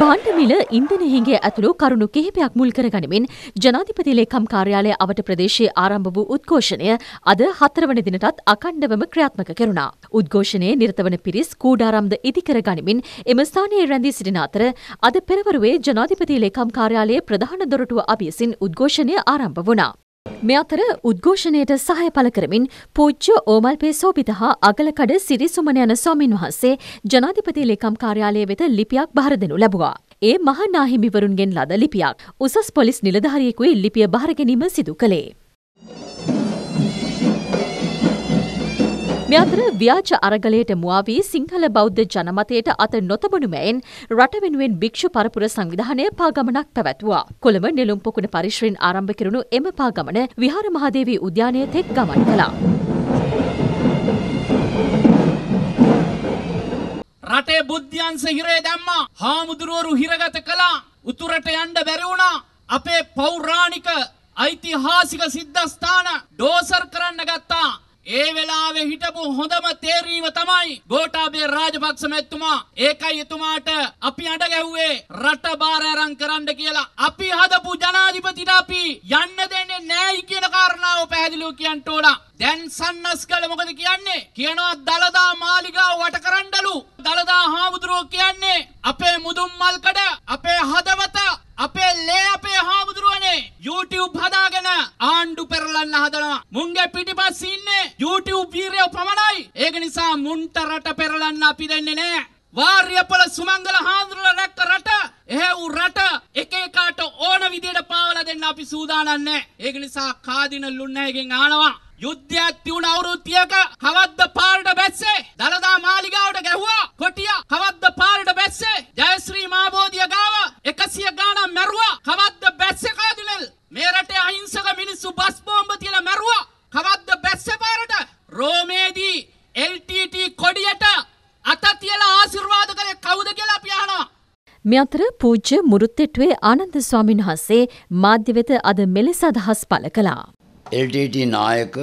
බාණ්ඩමිල ඉන්ධන හිඟය ඇතුළු කරුණු කිහිපයක් මුල් කරගනිමින් ජනාධිපති ලේකම් කාර්යාලය අවට ප්‍රදේශයේ ආරම්භ වූ උද්ඝෝෂණය අද හතරවන දිනටත් අකණ්ඩවම ක්‍රියාත්මක කෙරුණා. උද්ඝෝෂණයේ නිරතවන පිරිස් කූඩාරම්ද ඉදිකර ගනිමින් එම ස්ථානයේ රැඳී සිටින අතර අද පෙරවරුවේ ජනාධිපති ලේකම් කාර්යාලයේ ප්‍රධාන දොරටුව අභියසින් උද්ඝෝෂණය ආරම්භ වුණා. මේ අතර උද්ඝෝෂණයට සහය පළ කරමින් පූජ්‍ය ඕමල්පේ සෝබිත හා අගලකඩ සිරිසුමන යන ස්වාමින් වහන්සේ ජනාධිපති ලේකම් කාර්යාලය වෙත ලිපියක් බහර දෙනු ලැබුවා. ඒ මහා නාහිමිවරුන්ගෙන් ලද ලිපියක්. උසස් පොලිස් නිලධාරියෙකුයි ලිපිය බහර ගැනීම සිදු කළේ. මේ අතර ව්‍යාජ අරගලයට මුවා වී සිංහල බෞද්ධ ජනමතයට අත නොතබනු මෙන් රට වෙනුවෙන් භික්ෂු පරපුර සංවිධානය පාගමනක් පැවැත්වුවා. කොළඹ නෙළුම් පොකුණ පරිශ්‍රයෙන් ආරම්භ කෙරුණු එම පාගමන විහාර මහදේවී උද්‍යානය තෙක් ගමන් කළා. රටේ බුද්ධ්‍යන්ස හිරේ දැම්මා හාමුදුරුවරු හිරගත කළා උතුරට යන්න බැරි වුණා අපේ පෞරාණික ඓතිහාසික සිද්ධස්ථාන ඩෝසර් කරන්න ගත්තා ඒ වෙලාවේ හිටපු හොඳම තේරීම තමයි ගෝඨාභය රාජපක්ෂ මැතිතුමා. ඒකයි එතුමාට අපි අඬ ගැහුවේ රට බාර අරන් කරන්න කියලා. අපි හදපු ජනාධිපතිට අපි යන්න දෙන්නේ නැයි කියන කාරණාව පැහැදිලිව කියන්න ඕන. දැන් සන්නස්කල මොකද කියන්නේ? කියනවා දලදා මාලිගාව වට කරන්නලු. දලදා හාමුදුරුවෝ කියන්නේ අපේ මුදුන් මල්කඩ අපේ ආණ්ඩු පෙරලන්න හදනවා. මුන්ගේ පිටිපස්සේ ඉන්නේ YouTube වීරයෝ පමණයි. ඒක නිසා මුන්ට රට පෙරලන්න අපි දෙන්නේ නැහැ. වාර්යපල සුමංගල හාමුදුරුවෝ රැක්ක රට එහෙව් රට එක එකාට ඕන විදියට පාවලා දෙන්න අපි සූදානම් නැහැ. ඒක නිසා කාදින ලුන්නැගෙන් ආනවා. යුද්ධයක් තිවුණ අවුරුත්තියක කවද්ද පාරට බැස්සේ දළදා මාලිගාවට ගැහ්වා කොටිය කවද්ද පාරට බැස්සේ ජයශ්‍රී මාබෝධිය ගාව එකසිය ගානම් මැරුවා කවද්ද රෝමේදී LTT කොඩියට අත තියලා ආශිර්වාද කරේ කවුද කියලා අපි අහනවා. මේ අතර පූජ්‍ය මුරුත්තේට්ටුවේ ආනන්ද ස්වාමීන් වහන්සේ මාධ්‍ය වෙත අද මෙලෙස අදහස් පළ කළා. LTT නායක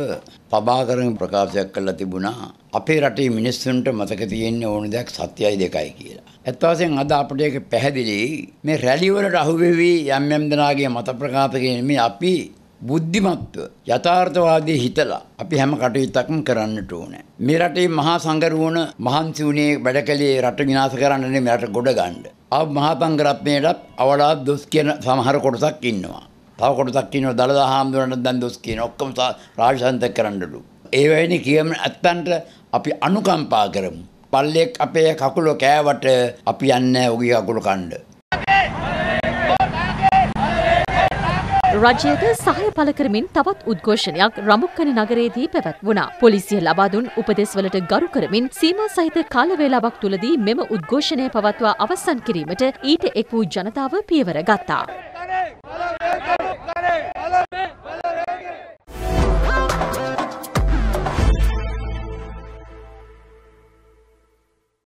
පබාකරන් ප්‍රකාශයක් කළා තිබුණා අපේ රටේ මිනිස්සුන්ට මතක තියෙන්න ඕන දෙයක් සත්‍යයි දෙකයි කියලා. ඇත්ත වශයෙන් අද අපිට ඒක පැහැදිලි මේ රැලි වලට අහුවෙවි යම් යම් දෙනාගේ මත ප්‍රකාශ කිරීමේ අපි බුද්ධිමත්ව යථාර්ථවාදී හිතලා අපි හැම කටයුත්තක්ම කරන්නට ඕනේ. මේ රටේ මහා සංගරුවන මහන්සි වුණේ වැඩකලේ රට විනාශ කරන්න නෙමෙයි රට ගොඩ ගන්න. ආ මහා සංගරත්නයටත් අවලා දොස් කියන සමහර කොටසක් ඉන්නවා. තව කොටසක් කියනවා දළදා හාමුදුරන්ට දැන් දොස් කියන ඔක්කොම රාජසන්තක කරන්නලු. ඒ වෙන්නේ කියම ඇත්තන්ට අපි අනුකම්පා කරමු. පල්ලෙක් අපේ කකුල කෑවට අපි යන්නේ ඔහුගේ කකුල කණ්ඩ. රජයට සහය පල කරමින් තවත් උද්ඝෝෂණයක් රමුක්කන නගරයේදී පැවැත් වුණා. පොලිසිය ලබා දුන් උපදෙස්වලට ගරු කරමින් සීමා සහිත කාල වේලාවක් තුලදී මෙම උද්ඝෝෂණය පවත්වා අවසන් කිරීමට ඊට එක් වූ ජනතාව පියවර ගත්තා.